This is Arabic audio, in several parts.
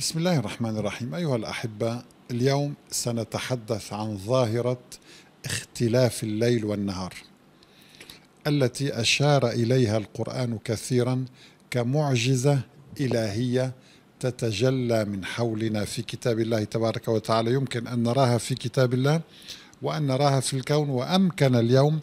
بسم الله الرحمن الرحيم أيها الأحبة اليوم سنتحدث عن ظاهرة اختلاف الليل والنهار التي أشار إليها القرآن كثيرا كمعجزة إلهية تتجلى من حولنا في كتاب الله تبارك وتعالى يمكن أن نراها في كتاب الله وأن نراها في الكون وأمكن اليوم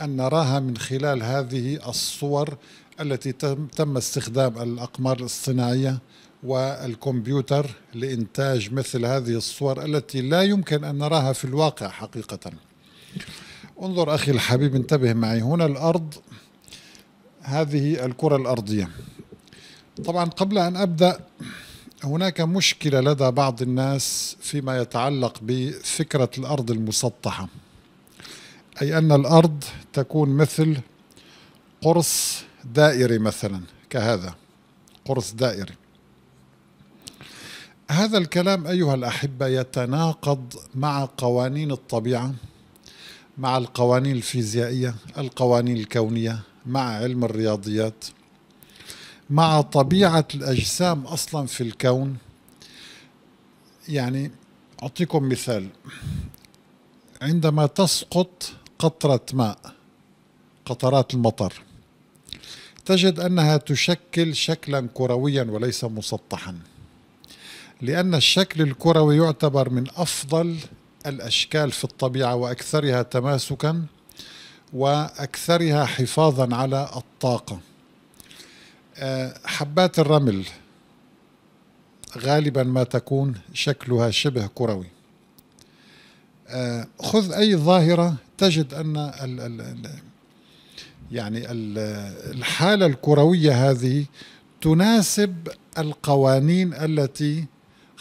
أن نراها من خلال هذه الصور التي تم استخدام الأقمار الصناعية والكمبيوتر لإنتاج مثل هذه الصور التي لا يمكن أن نراها في الواقع حقيقة انظر أخي الحبيب انتبه معي هنا الأرض هذه الكرة الأرضية طبعا قبل أن أبدأ هناك مشكلة لدى بعض الناس فيما يتعلق بفكرة الأرض المسطحة أي أن الأرض تكون مثل قرص دائري مثلا كهذا قرص دائري هذا الكلام ايها الاحبه يتناقض مع قوانين الطبيعه مع القوانين الفيزيائيه القوانين الكونيه مع علم الرياضيات مع طبيعه الاجسام اصلا في الكون يعني اعطيكم مثال عندما تسقط قطره ماء قطرات المطر تجد انها تشكل شكلا كرويا وليس مسطحا لأن الشكل الكروي يعتبر من أفضل الأشكال في الطبيعة وأكثرها تماسكا وأكثرها حفاظا على الطاقة آه، حبات الرمل غالبا ما تكون شكلها شبه كروي آه، خذ أي ظاهرة تجد أن الـ الـ يعني الحالة الكروية هذه تناسب القوانين التي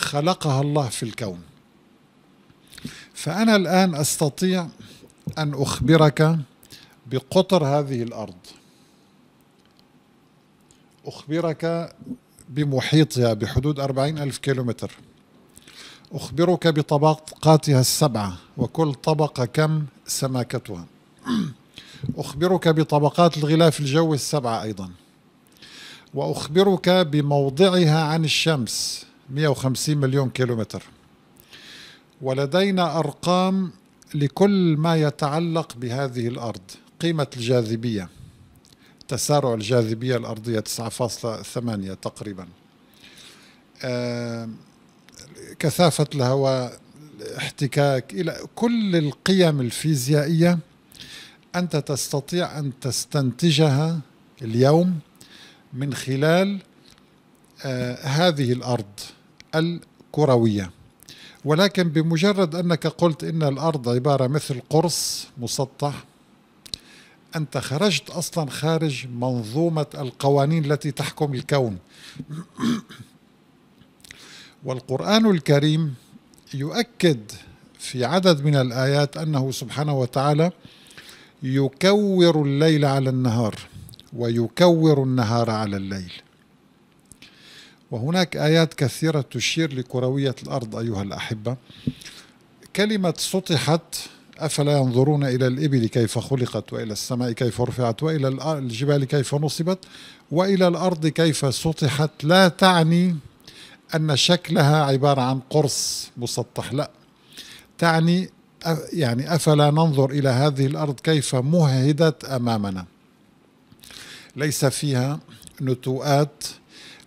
خلقها الله في الكون فأنا الآن أستطيع أن أخبرك بقطر هذه الأرض أخبرك بمحيطها بحدود أربعين ألف كيلومتر أخبرك بطبقاتها السبعة وكل طبقة كم سماكتها أخبرك بطبقات الغلاف الجوي السبعة أيضا وأخبرك بموضعها عن الشمس 150 مليون كيلومتر ولدينا أرقام لكل ما يتعلق بهذه الأرض قيمة الجاذبية تسارع الجاذبية الأرضية 9.8 تقريبا آه، كثافة الهواء احتكاك إلى كل القيم الفيزيائية أنت تستطيع أن تستنتجها اليوم من خلال آه، هذه الأرض الكروية ولكن بمجرد أنك قلت إن الأرض عبارة مثل قرص مسطح أنت خرجت أصلا خارج منظومة القوانين التي تحكم الكون والقرآن الكريم يؤكد في عدد من الآيات أنه سبحانه وتعالى يكور الليل على النهار ويكور النهار على الليل وهناك آيات كثيرة تشير لكروية الأرض أيها الأحبة كلمة سطحت أفلا ينظرون إلى الإبل كيف خلقت وإلى السماء كيف رفعت وإلى الجبال كيف نصبت وإلى الأرض كيف سطحت لا تعني أن شكلها عبارة عن قرص مسطح لا تعني يعني أفلا ننظر إلى هذه الأرض كيف مهدت أمامنا ليس فيها نتوءات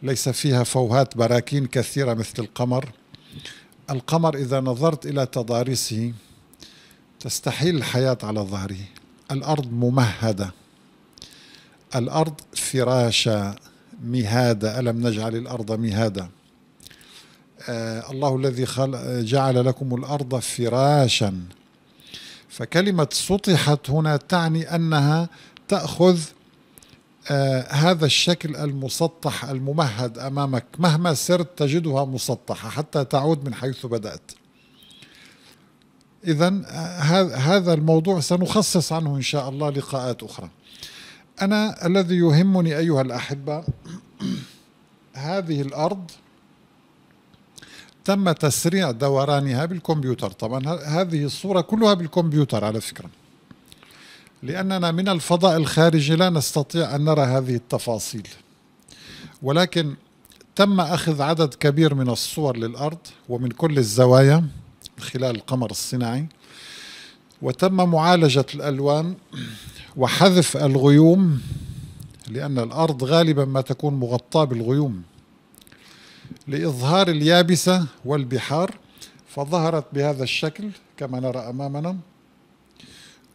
ليس فيها فوهات براكين كثيرة مثل القمر القمر إذا نظرت إلى تضاريسه تستحيل الحياة على ظهره الأرض ممهدة الأرض فراشا مهادة ألم نجعل الأرض مهادة آه الله الذي جعل لكم الأرض فراشا فكلمة سطحت هنا تعني أنها تأخذ آه، هذا الشكل المسطح الممهد امامك مهما سرت تجدها مسطحه حتى تعود من حيث بدات اذا آه، هذا الموضوع سنخصص عنه ان شاء الله لقاءات اخرى انا الذي يهمني ايها الاحبه هذه الارض تم تسريع دورانها بالكمبيوتر طبعا هذه الصوره كلها بالكمبيوتر على فكره لأننا من الفضاء الخارجي لا نستطيع أن نرى هذه التفاصيل ولكن تم أخذ عدد كبير من الصور للأرض ومن كل الزوايا خلال القمر الصناعي وتم معالجة الألوان وحذف الغيوم لأن الأرض غالبا ما تكون مغطاة بالغيوم لإظهار اليابسة والبحار فظهرت بهذا الشكل كما نرى أمامنا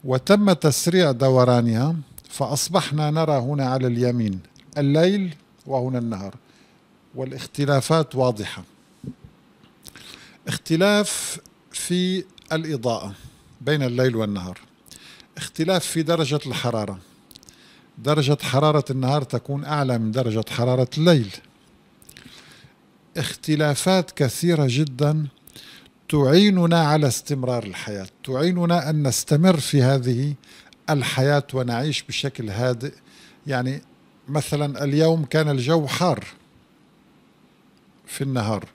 وتم تسريع دورانها فأصبحنا نرى هنا على اليمين الليل وهنا النهار والاختلافات واضحة اختلاف في الإضاءة بين الليل والنهار اختلاف في درجة الحرارة درجة حرارة النهار تكون أعلى من درجة حرارة الليل اختلافات كثيرة جدا تعيننا على استمرار الحياة تعيننا أن نستمر في هذه الحياة ونعيش بشكل هادئ يعني مثلا اليوم كان الجو حار في النهار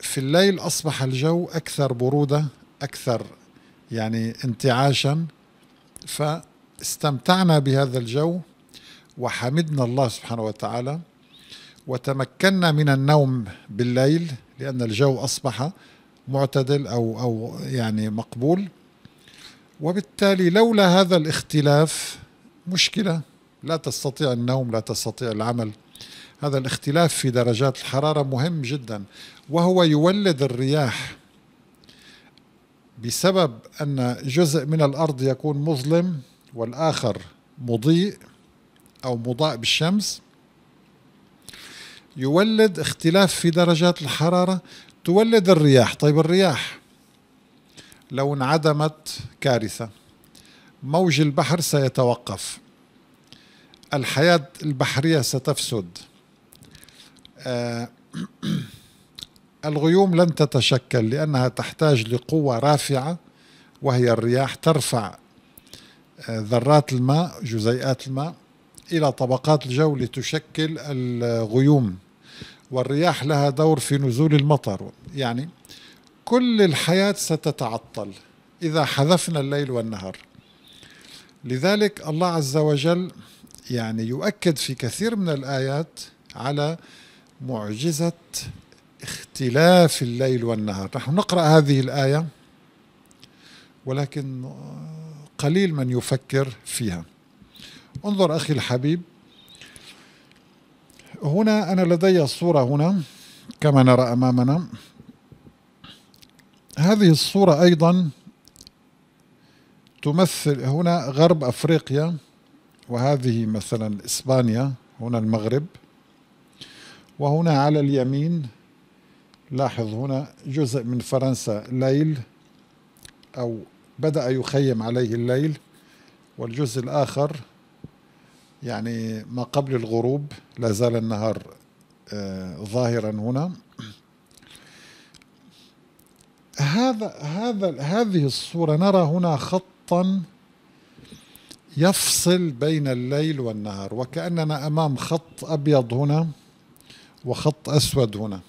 في الليل أصبح الجو أكثر برودة أكثر يعني انتعاشا فاستمتعنا بهذا الجو وحمدنا الله سبحانه وتعالى وتمكنا من النوم بالليل لأن الجو أصبح معتدل أو أو يعني مقبول وبالتالي لولا هذا الاختلاف مشكلة لا تستطيع النوم لا تستطيع العمل هذا الاختلاف في درجات الحرارة مهم جدا وهو يولد الرياح بسبب أن جزء من الأرض يكون مظلم والآخر مضيء أو مضاء بالشمس يولد اختلاف في درجات الحرارة تولد الرياح طيب الرياح لو انعدمت كارثة موج البحر سيتوقف الحياة البحرية ستفسد آه، الغيوم لن تتشكل لأنها تحتاج لقوة رافعة وهي الرياح ترفع آه، ذرات الماء جزيئات الماء إلى طبقات الجو لتشكل الغيوم والرياح لها دور في نزول المطر يعني كل الحياة ستتعطل إذا حذفنا الليل والنهار لذلك الله عز وجل يعني يؤكد في كثير من الآيات على معجزة اختلاف الليل والنهار نحن نقرأ هذه الآية ولكن قليل من يفكر فيها انظر أخي الحبيب هنا أنا لدي الصورة هنا كما نرى أمامنا هذه الصورة أيضا تمثل هنا غرب أفريقيا وهذه مثلا إسبانيا هنا المغرب وهنا على اليمين لاحظ هنا جزء من فرنسا ليل أو بدأ يخيم عليه الليل والجزء الآخر يعني ما قبل الغروب لا زال النهار آه، ظاهرا هنا هذا هذا هذه الصورة نرى هنا خطا يفصل بين الليل والنهار وكأننا أمام خط أبيض هنا وخط أسود هنا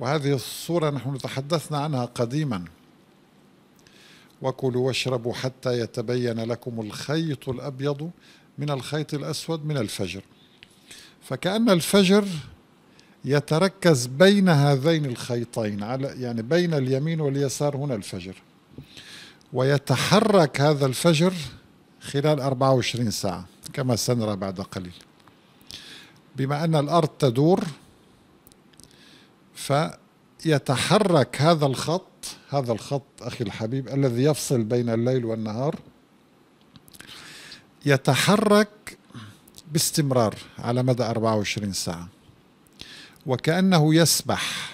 وهذه الصورة نحن تحدثنا عنها قديما وكلوا واشربوا حتى يتبين لكم الخيط الأبيض من الخيط الأسود من الفجر فكأن الفجر يتركز بين هذين الخيطين على يعني بين اليمين واليسار هنا الفجر ويتحرك هذا الفجر خلال 24 ساعة كما سنرى بعد قليل بما أن الأرض تدور فيتحرك هذا الخط هذا الخط أخي الحبيب الذي يفصل بين الليل والنهار يتحرك باستمرار على مدى 24 ساعة وكأنه يسبح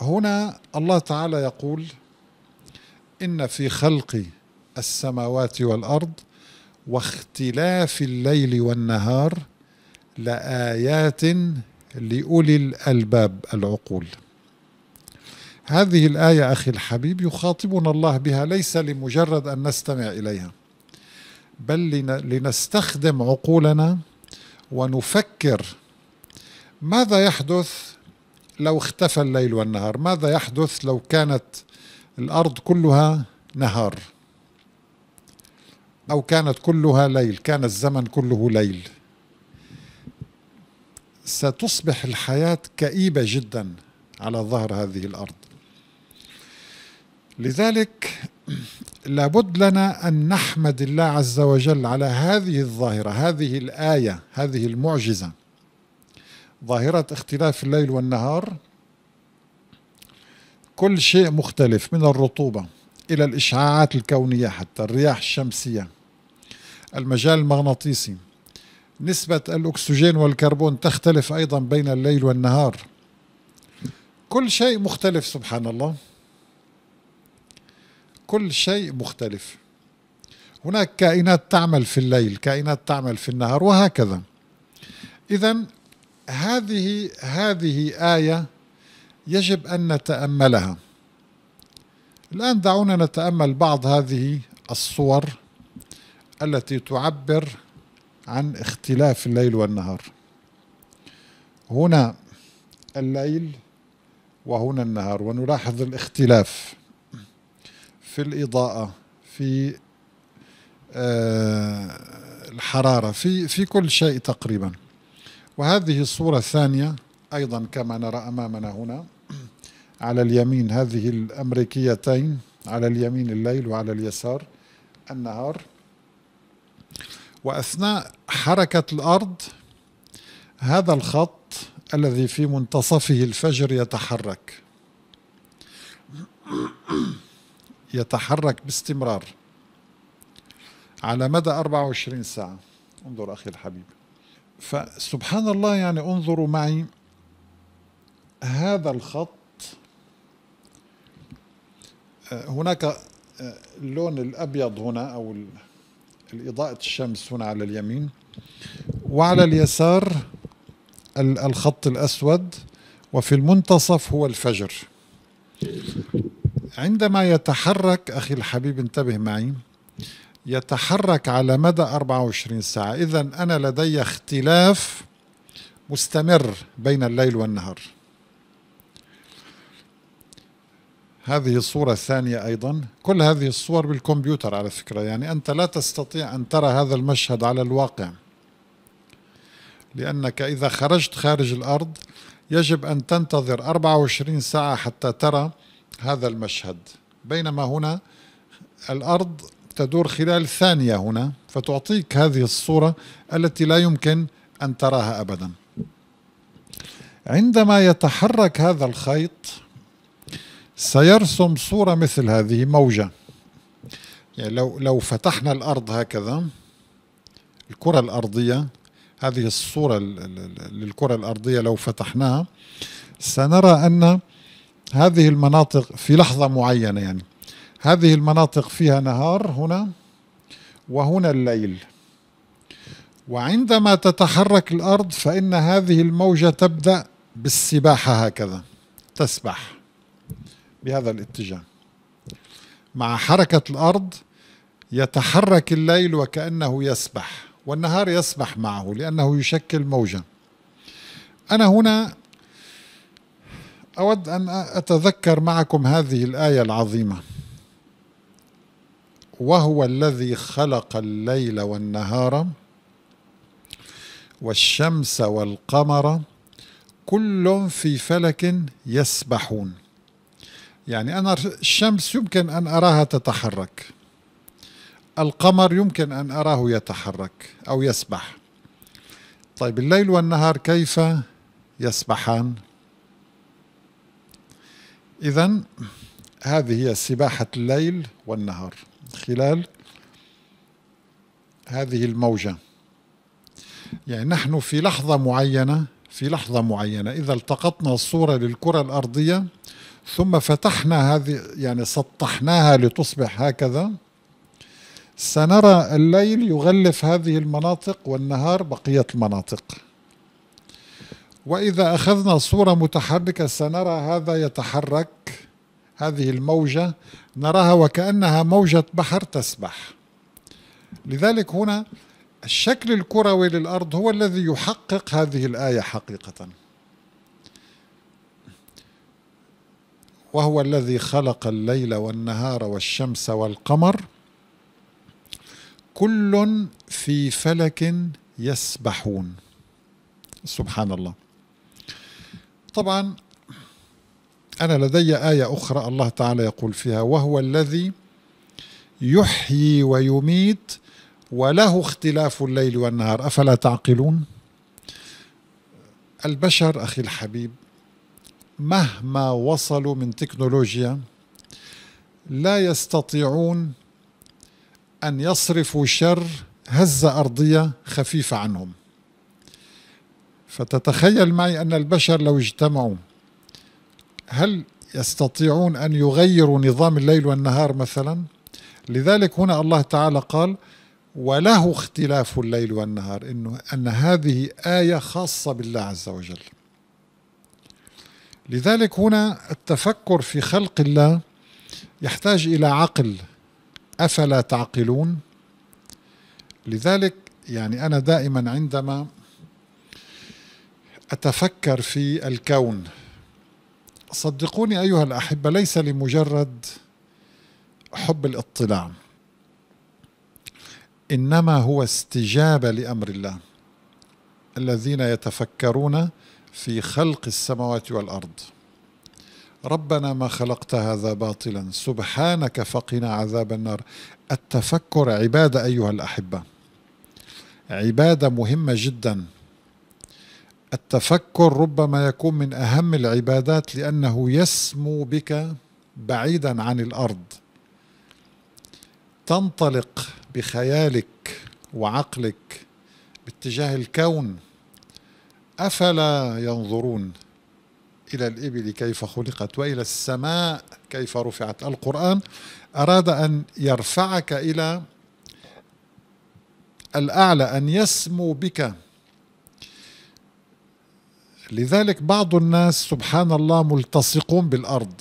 هنا الله تعالى يقول إن في خلق السماوات والأرض واختلاف الليل والنهار لآيات لأولي الألباب العقول هذه الآية أخي الحبيب يخاطبنا الله بها ليس لمجرد أن نستمع إليها بل لنستخدم عقولنا ونفكر ماذا يحدث لو اختفى الليل والنهار ماذا يحدث لو كانت الأرض كلها نهار أو كانت كلها ليل كان الزمن كله ليل ستصبح الحياة كئيبة جدا على ظهر هذه الأرض لذلك لابد لنا ان نحمد الله عز وجل على هذه الظاهره هذه الايه هذه المعجزه ظاهره اختلاف الليل والنهار كل شيء مختلف من الرطوبه الى الاشعاعات الكونيه حتى الرياح الشمسيه المجال المغناطيسي نسبه الاكسجين والكربون تختلف ايضا بين الليل والنهار كل شيء مختلف سبحان الله كل شيء مختلف هناك كائنات تعمل في الليل كائنات تعمل في النهار وهكذا إذا هذه هذه آية يجب أن نتأملها الآن دعونا نتأمل بعض هذه الصور التي تعبر عن اختلاف الليل والنهار هنا الليل وهنا النهار ونلاحظ الاختلاف في الاضاءه في آه، الحراره في في كل شيء تقريبا وهذه الصوره الثانيه ايضا كما نرى امامنا هنا على اليمين هذه الامريكيتين على اليمين الليل وعلى اليسار النهار واثناء حركه الارض هذا الخط الذي في منتصفه الفجر يتحرك يتحرك باستمرار على مدى 24 ساعة انظر أخي الحبيب فسبحان الله يعني انظروا معي هذا الخط آه، هناك آه، اللون الأبيض هنا أو الإضاءة الشمس هنا على اليمين وعلى اليسار الخط الأسود وفي المنتصف هو الفجر عندما يتحرك أخي الحبيب انتبه معي يتحرك على مدى 24 ساعة إذا أنا لدي اختلاف مستمر بين الليل والنهار هذه الصورة الثانية أيضا كل هذه الصور بالكمبيوتر على فكرة يعني أنت لا تستطيع أن ترى هذا المشهد على الواقع لأنك إذا خرجت خارج الأرض يجب أن تنتظر 24 ساعة حتى ترى هذا المشهد بينما هنا الأرض تدور خلال ثانية هنا فتعطيك هذه الصورة التي لا يمكن أن تراها أبدا عندما يتحرك هذا الخيط سيرسم صورة مثل هذه موجة يعني لو لو فتحنا الأرض هكذا الكرة الأرضية هذه الصورة للكرة الأرضية لو فتحناها سنرى أن هذه المناطق في لحظة معينة يعني هذه المناطق فيها نهار هنا وهنا الليل وعندما تتحرك الأرض فإن هذه الموجة تبدأ بالسباحة هكذا تسبح بهذا الاتجاه مع حركة الأرض يتحرك الليل وكأنه يسبح والنهار يسبح معه لأنه يشكل موجة أنا هنا أود أن أتذكر معكم هذه الآية العظيمة وهو الذي خلق الليل والنهار والشمس والقمر كل في فلك يسبحون يعني أنا الشمس يمكن أن أراها تتحرك القمر يمكن أن أراه يتحرك أو يسبح طيب الليل والنهار كيف يسبحان إذا هذه هي سباحة الليل والنهار خلال هذه الموجة يعني نحن في لحظة معينة في لحظة معينة إذا التقطنا الصورة للكرة الأرضية ثم فتحنا هذه يعني سطحناها لتصبح هكذا سنرى الليل يغلف هذه المناطق والنهار بقية المناطق وإذا أخذنا صورة متحركة سنرى هذا يتحرك هذه الموجة نراها وكأنها موجة بحر تسبح لذلك هنا الشكل الكروي للأرض هو الذي يحقق هذه الآية حقيقة وهو الذي خلق الليل والنهار والشمس والقمر كل في فلك يسبحون سبحان الله طبعا أنا لدي آية أخرى الله تعالى يقول فيها وهو الذي يحيي ويميت وله اختلاف الليل والنهار أفلا تعقلون البشر أخي الحبيب مهما وصلوا من تكنولوجيا لا يستطيعون أن يصرفوا شر هزة أرضية خفيفة عنهم فتتخيل معي أن البشر لو اجتمعوا هل يستطيعون أن يغيروا نظام الليل والنهار مثلا لذلك هنا الله تعالى قال وله اختلاف الليل والنهار إنه أن هذه آية خاصة بالله عز وجل لذلك هنا التفكر في خلق الله يحتاج إلى عقل أفلا تعقلون لذلك يعني أنا دائما عندما اتفكر في الكون صدقوني ايها الاحبه ليس لمجرد حب الاطلاع انما هو استجابه لامر الله الذين يتفكرون في خلق السماوات والارض ربنا ما خلقت هذا باطلا سبحانك فقنا عذاب النار التفكر عباده ايها الاحبه عباده مهمه جدا التفكر ربما يكون من أهم العبادات لأنه يسمو بك بعيدا عن الأرض تنطلق بخيالك وعقلك باتجاه الكون أفلا ينظرون إلى الإبل كيف خلقت وإلى السماء كيف رفعت القرآن أراد أن يرفعك إلى الأعلى أن يسمو بك لذلك بعض الناس سبحان الله ملتصقون بالارض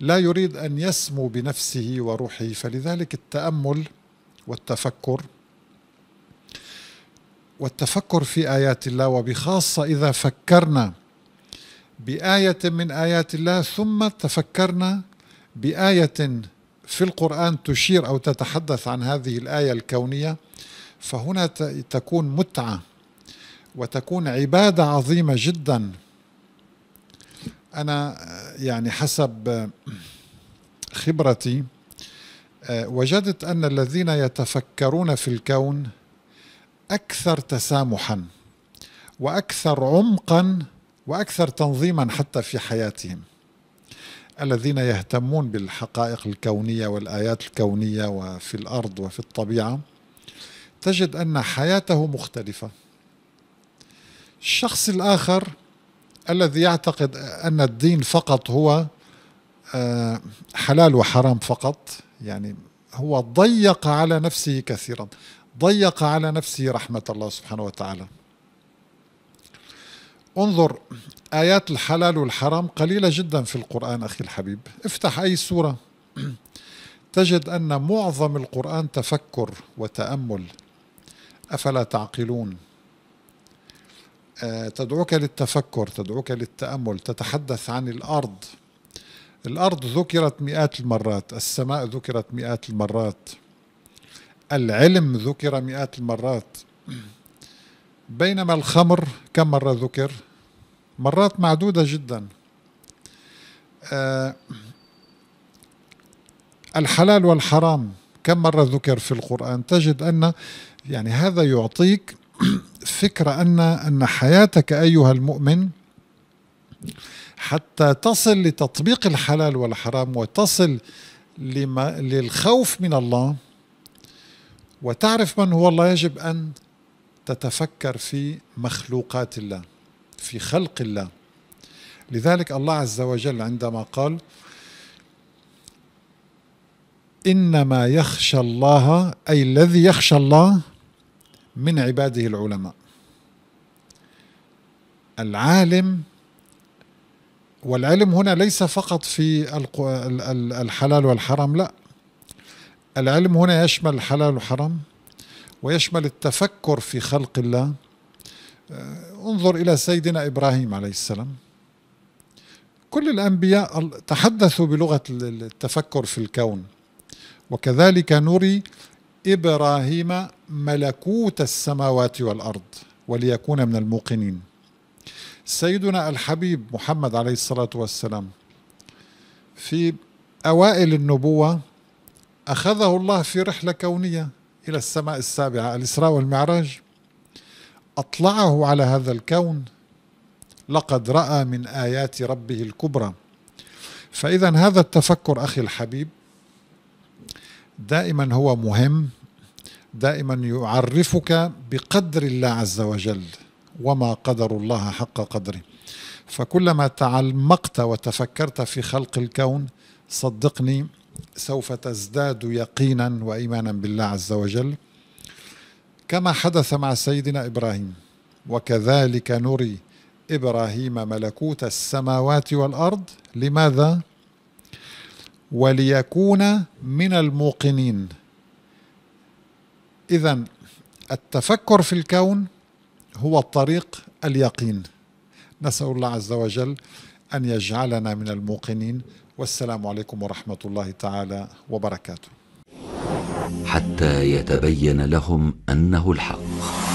لا يريد ان يسمو بنفسه وروحه فلذلك التامل والتفكر والتفكر في ايات الله وبخاصه اذا فكرنا بايه من ايات الله ثم تفكرنا بايه في القران تشير او تتحدث عن هذه الايه الكونيه فهنا تكون متعه وتكون عبادة عظيمة جدا أنا يعني حسب خبرتي وجدت أن الذين يتفكرون في الكون أكثر تسامحا وأكثر عمقا وأكثر تنظيما حتى في حياتهم الذين يهتمون بالحقائق الكونية والآيات الكونية وفي الأرض وفي الطبيعة تجد أن حياته مختلفة الشخص الآخر الذي يعتقد أن الدين فقط هو آه، حلال وحرام فقط يعني هو ضيق على نفسه كثيرا ضيق على نفسه رحمة الله سبحانه وتعالى انظر آيات الحلال والحرام قليلة جدا في القرآن أخي الحبيب افتح أي سورة تجد أن معظم القرآن تفكر وتأمل أفلا تعقلون آه، تدعوك للتفكر تدعوك للتأمل تتحدث عن الأرض الأرض ذكرت مئات المرات السماء ذكرت مئات المرات العلم ذكر مئات المرات بينما الخمر كم مرة ذكر مرات معدودة جدا آه، الحلال والحرام كم مرة ذكر في القرآن تجد أن يعني هذا يعطيك فكرة أن أن حياتك أيها المؤمن حتى تصل لتطبيق الحلال والحرام وتصل لما للخوف من الله وتعرف من هو الله يجب أن تتفكر في مخلوقات الله في خلق الله لذلك الله عز وجل عندما قال انما يخشى الله اي الذي يخشى الله من عباده العلماء العالم والعلم هنا ليس فقط في الحلال والحرام لا العلم هنا يشمل الحلال والحرام ويشمل التفكر في خلق الله آه، انظر إلى سيدنا إبراهيم عليه السلام كل الأنبياء تحدثوا بلغة التفكر في الكون وكذلك نري إبراهيم ملكوت السماوات والأرض وليكون من الموقنين سيدنا الحبيب محمد عليه الصلاة والسلام في أوائل النبوة أخذه الله في رحلة كونية إلى السماء السابعة الإسراء والمعراج أطلعه على هذا الكون لقد رأى من آيات ربه الكبرى فإذا هذا التفكر أخي الحبيب دائما هو مهم دائما يعرفك بقدر الله عز وجل وما قدر الله حق قدره فكلما تعمقت وتفكرت في خلق الكون صدقني سوف تزداد يقينا وإيمانا بالله عز وجل كما حدث مع سيدنا إبراهيم وكذلك نري إبراهيم ملكوت السماوات والأرض لماذا؟ وليكون من الموقنين اذا التفكر في الكون هو طريق اليقين نسال الله عز وجل ان يجعلنا من الموقنين والسلام عليكم ورحمه الله تعالى وبركاته حتى يتبين لهم انه الحق